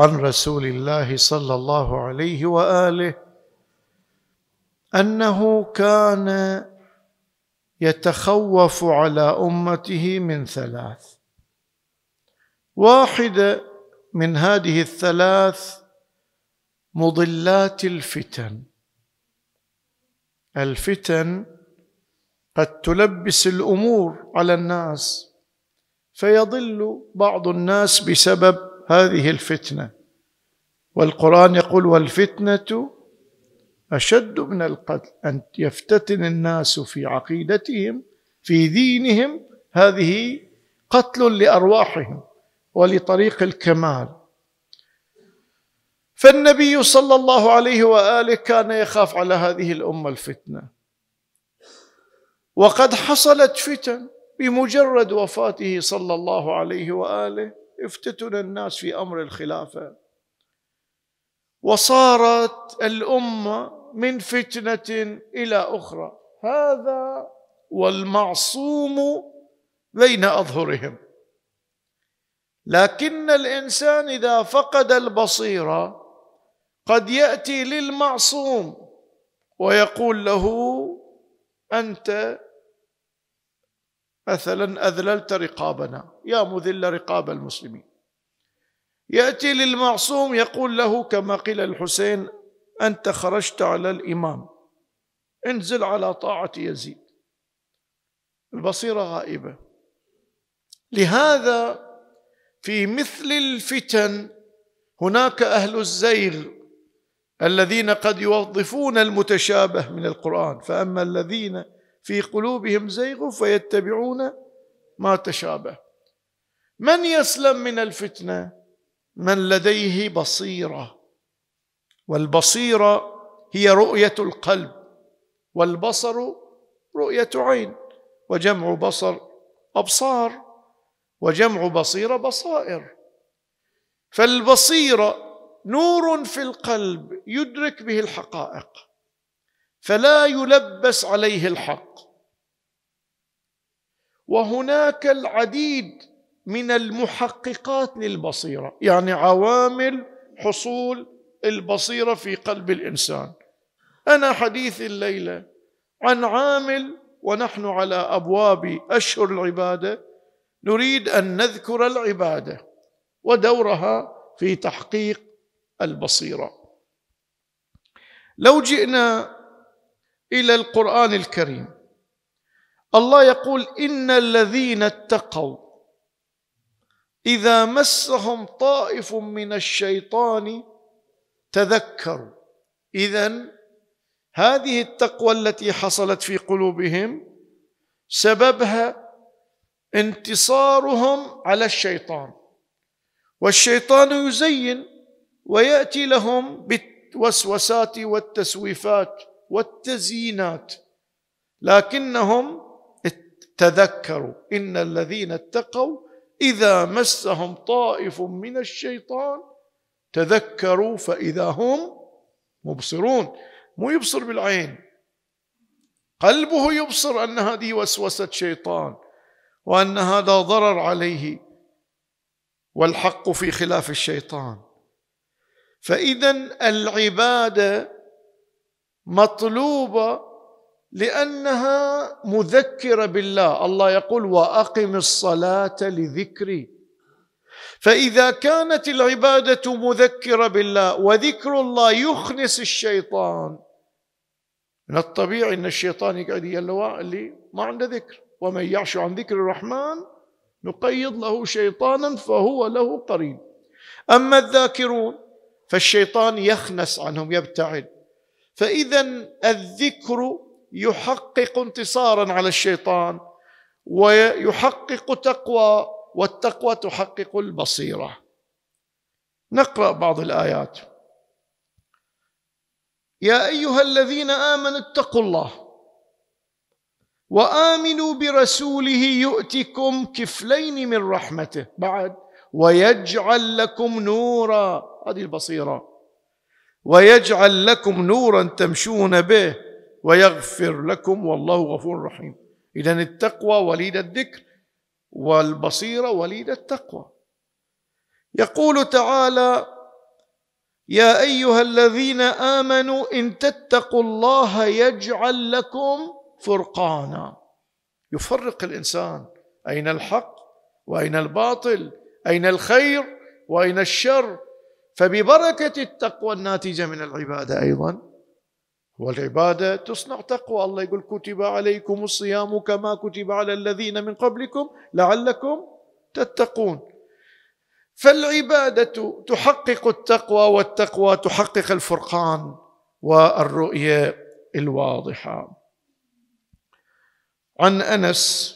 عن رسول الله صلى الله عليه واله انه كان يتخوف على امته من ثلاث واحده من هذه الثلاث مضلات الفتن الفتن قد تلبس الامور على الناس فيضل بعض الناس بسبب هذه الفتنه والقران يقول والفتنه اشد من القتل ان يفتتن الناس في عقيدتهم في دينهم هذه قتل لارواحهم ولطريق الكمال فالنبي صلى الله عليه واله كان يخاف على هذه الامه الفتنه وقد حصلت فتن بمجرد وفاته صلى الله عليه واله افتتن الناس في امر الخلافه وصارت الامه من فتنه الى اخرى هذا والمعصوم بين اظهرهم لكن الانسان اذا فقد البصيره قد ياتي للمعصوم ويقول له انت مثلا اذللت رقابنا يا مذل رقاب المسلمين ياتي للمعصوم يقول له كما قيل الحسين انت خرجت على الامام انزل على طاعه يزيد البصيره غائبه لهذا في مثل الفتن هناك اهل الزيغ الذين قد يوظفون المتشابه من القران فاما الذين في قلوبهم زيغ فيتبعون ما تشابه من يسلم من الفتنه من لديه بصيره والبصيره هي رؤيه القلب والبصر رؤيه عين وجمع بصر ابصار وجمع بصيره بصائر فالبصيره نور في القلب يدرك به الحقائق فلا يلبس عليه الحق وهناك العديد من المحققات للبصيره يعني عوامل حصول البصيره في قلب الانسان انا حديث الليله عن عامل ونحن على ابواب اشهر العباده نريد ان نذكر العباده ودورها في تحقيق البصيره لو جئنا إلى القرآن الكريم الله يقول إن الذين اتقوا إذا مسهم طائف من الشيطان تذكروا إذا هذه التقوى التي حصلت في قلوبهم سببها انتصارهم على الشيطان والشيطان يزين وياتي لهم بالوسوسات والتسويفات والتزيينات لكنهم تذكروا ان الذين اتقوا اذا مسهم طائف من الشيطان تذكروا فاذا هم مبصرون مو يبصر بالعين قلبه يبصر ان هذه وسوسه شيطان وان هذا ضرر عليه والحق في خلاف الشيطان فاذا العباده مطلوبه لانها مذكره بالله الله يقول واقم الصلاه لذكري فاذا كانت العباده مذكره بالله وذكر الله يخنس الشيطان من الطبيعي ان الشيطان يقعد يلوى اللي ما عنده ذكر ومن يعش عن ذكر الرحمن نقيض له شيطانا فهو له قرين اما الذاكرون فالشيطان يخنس عنهم يبتعد فاذا الذكر يحقق انتصارا على الشيطان ويحقق تقوى والتقوى تحقق البصيره نقرا بعض الايات يا ايها الذين امنوا اتقوا الله وامنوا برسوله يؤتكم كفلين من رحمته بعد ويجعل لكم نورا هذه البصيره ويجعل لكم نورا تمشون به ويغفر لكم والله غفور رحيم إذا التقوى وليد الذكر والبصيرة وليد التقوى يقول تعالى يا أيها الذين آمنوا إن تتقوا الله يجعل لكم فرقانا يفرق الإنسان أين الحق وأين الباطل أين الخير وأين الشر فببركة التقوى الناتجة من العبادة أيضا والعبادة تصنع تقوى الله يقول كتب عليكم الصيام كما كتب على الذين من قبلكم لعلكم تتقون فالعبادة تحقق التقوى والتقوى تحقق الفرقان والرؤية الواضحة عن أنس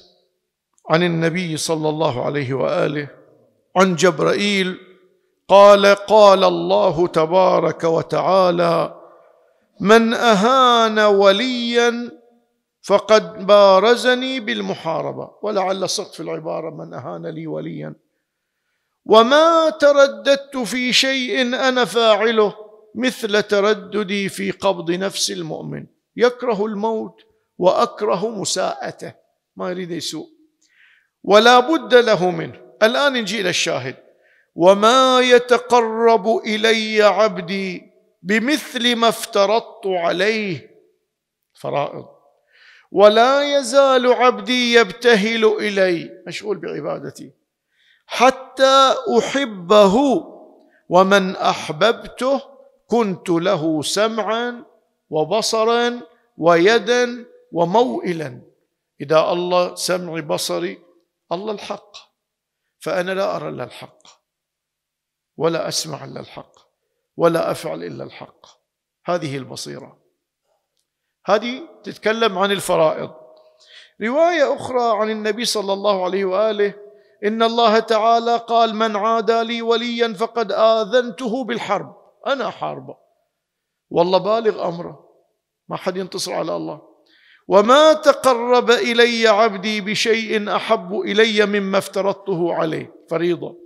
عن النبي صلى الله عليه وآله عن جبرائيل قال قال الله تبارك وتعالى من اهان وليا فقد بارزني بالمحاربه ولعل صدق في العباره من اهان لي وليا وما ترددت في شيء انا فاعله مثل ترددي في قبض نفس المؤمن يكره الموت واكره مساءته ما يريد يسوء ولا بد له منه الان نجي الى الشاهد وما يتقرب الي عبدي بمثل ما افترضت عليه فرائض ولا يزال عبدي يبتهل الي مشغول بعبادتي حتى احبه ومن احببته كنت له سمعا وبصرا ويدا وموئلا اذا الله سمعي بصري الله الحق فانا لا ارى الا الحق ولا اسمع الا الحق ولا افعل الا الحق هذه البصيره هذه تتكلم عن الفرائض روايه اخرى عن النبي صلى الله عليه واله ان الله تعالى قال من عادى لي وليا فقد اذنته بالحرب انا حاربه والله بالغ امره ما حد ينتصر على الله وما تقرب الي عبدي بشيء احب الي مما افترضته عليه فريضه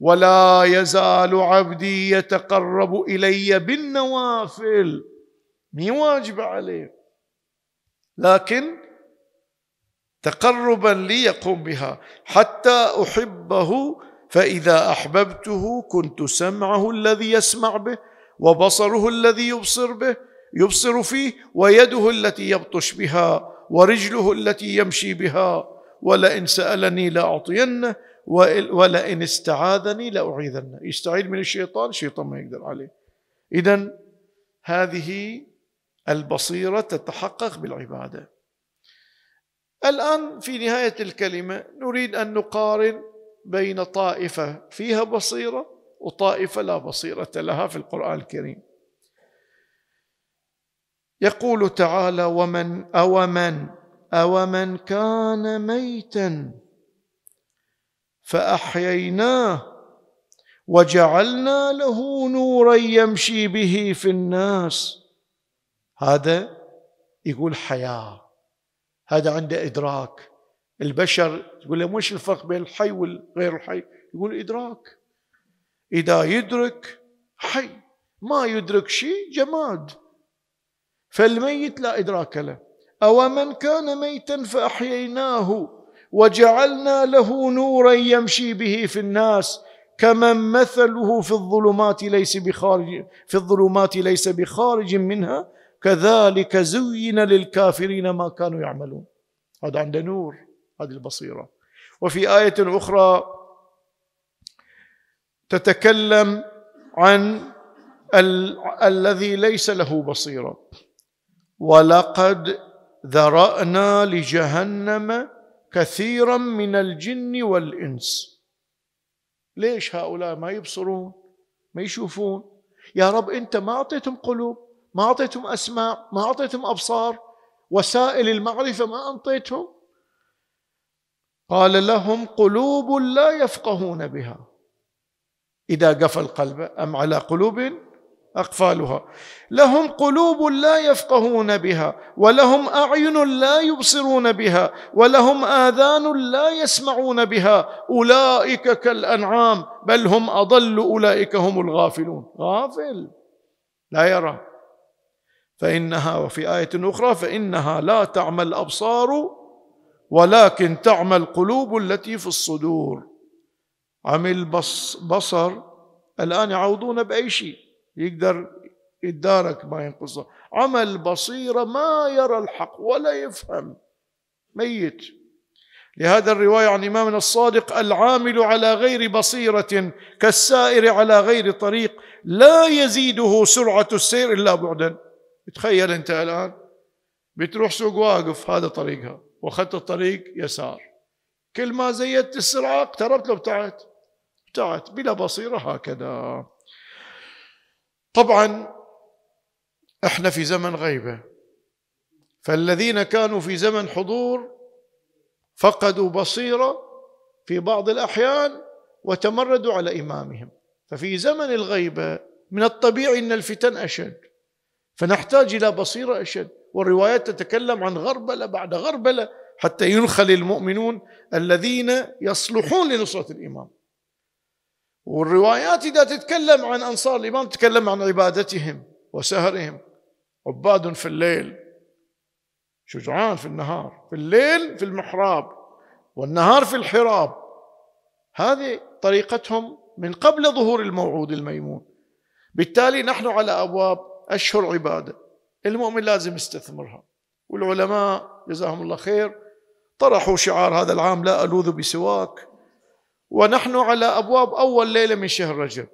ولا يزال عبدي يتقرب الي بالنوافل مي واجب عليه لكن تقربا لي يقوم بها حتى احبه فاذا احببته كنت سمعه الذي يسمع به وبصره الذي يبصر به يبصر فيه ويده التي يبطش بها ورجله التي يمشي بها ولئن سالني لاعطينه ولئن استعاذني لأعيذنه يستعيذ من الشيطان الشيطان ما يقدر عليه إذا هذه البصيرة تتحقق بالعبادة الآن في نهاية الكلمة نريد أن نقارن بين طائفة فيها بصيرة وطائفة لا بصيرة لها في القرآن الكريم يقول تعالى ومن أومن أومن كان ميتا فاحييناه وجعلنا له نورا يمشي به في الناس هذا يقول حياه هذا عنده ادراك البشر تقول له وش الفرق بين الحي والغير الحي يقول ادراك اذا يدرك حي ما يدرك شيء جماد فالميت لا ادراك له او من كان ميتا فاحييناه وجعلنا له نورا يمشي به في الناس كمن مثله في الظلمات ليس بخارج في الظلمات ليس بخارج منها كذلك زين للكافرين ما كانوا يعملون هذا عنده نور هذه البصيرة وفي آية أخرى تتكلم عن ال- الذي ليس له بصيرة ولقد ذرأنا لجهنم كثيرا من الجن والانس ليش هؤلاء ما يبصرون ما يشوفون يا رب انت ما اعطيتهم قلوب ما اعطيتهم اسماء ما اعطيتهم ابصار وسائل المعرفه ما اعطيتهم قال لهم قلوب لا يفقهون بها اذا قفل قلبه ام على قلوب أقفالها لهم قلوب لا يفقهون بها ولهم أعين لا يبصرون بها ولهم آذان لا يسمعون بها أولئك كالأنعام بل هم أضل أولئك هم الغافلون غافل لا يرى فإنها وفي آية أخرى فإنها لا تعمى الأبصار ولكن تعمى القلوب التي في الصدور عمل بص بصر الآن يعوضون بأي شيء يقدر يدارك ما ينقصه عمل بصيرة ما يرى الحق ولا يفهم ميت لهذا الرواية عن إمامنا الصادق العامل على غير بصيرة كالسائر على غير طريق لا يزيده سرعة السير إلا بعدا تخيل أنت الآن بتروح سوق واقف هذا طريقها واخذت الطريق يسار كل ما زيدت السرعة اقتربت لو ابتعدت ابتعدت بلا بصيرة هكذا طبعا احنا في زمن غيبه فالذين كانوا في زمن حضور فقدوا بصيره في بعض الاحيان وتمردوا على امامهم ففي زمن الغيبه من الطبيعي ان الفتن اشد فنحتاج الى بصيره اشد والروايات تتكلم عن غربله بعد غربله حتى ينخل المؤمنون الذين يصلحون لنصره الامام والروايات إذا تتكلم عن أنصار الإمام تتكلم عن عبادتهم وسهرهم عباد في الليل شجعان في النهار في الليل في المحراب والنهار في الحراب هذه طريقتهم من قبل ظهور الموعود الميمون بالتالي نحن على أبواب أشهر عبادة المؤمن لازم يستثمرها والعلماء جزاهم الله خير طرحوا شعار هذا العام لا ألوذ بسواك ونحن على ابواب اول ليله من شهر رجب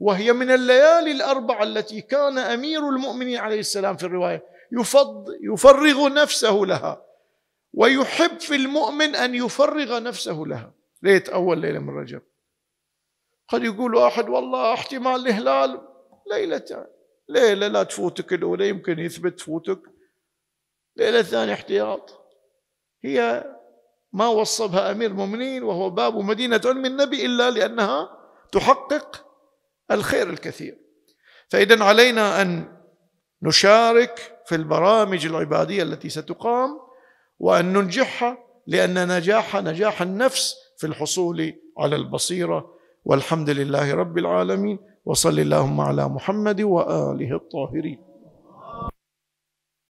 وهي من الليالي الاربع التي كان امير المؤمنين عليه السلام في الروايه يفض يفرغ نفسه لها ويحب في المؤمن ان يفرغ نفسه لها ليت اول ليله من رجب قد يقول واحد والله احتمال الهلال ليلتان ليله لا تفوتك الاولى يمكن يثبت تفوتك ليله ثانيه احتياط هي ما وصفها امير المؤمنين وهو باب مدينه علم النبي الا لانها تحقق الخير الكثير. فاذا علينا ان نشارك في البرامج العباديه التي ستقام وان ننجحها لان نجاحها نجاح النفس في الحصول على البصيره والحمد لله رب العالمين وصل اللهم على محمد واله الطاهرين.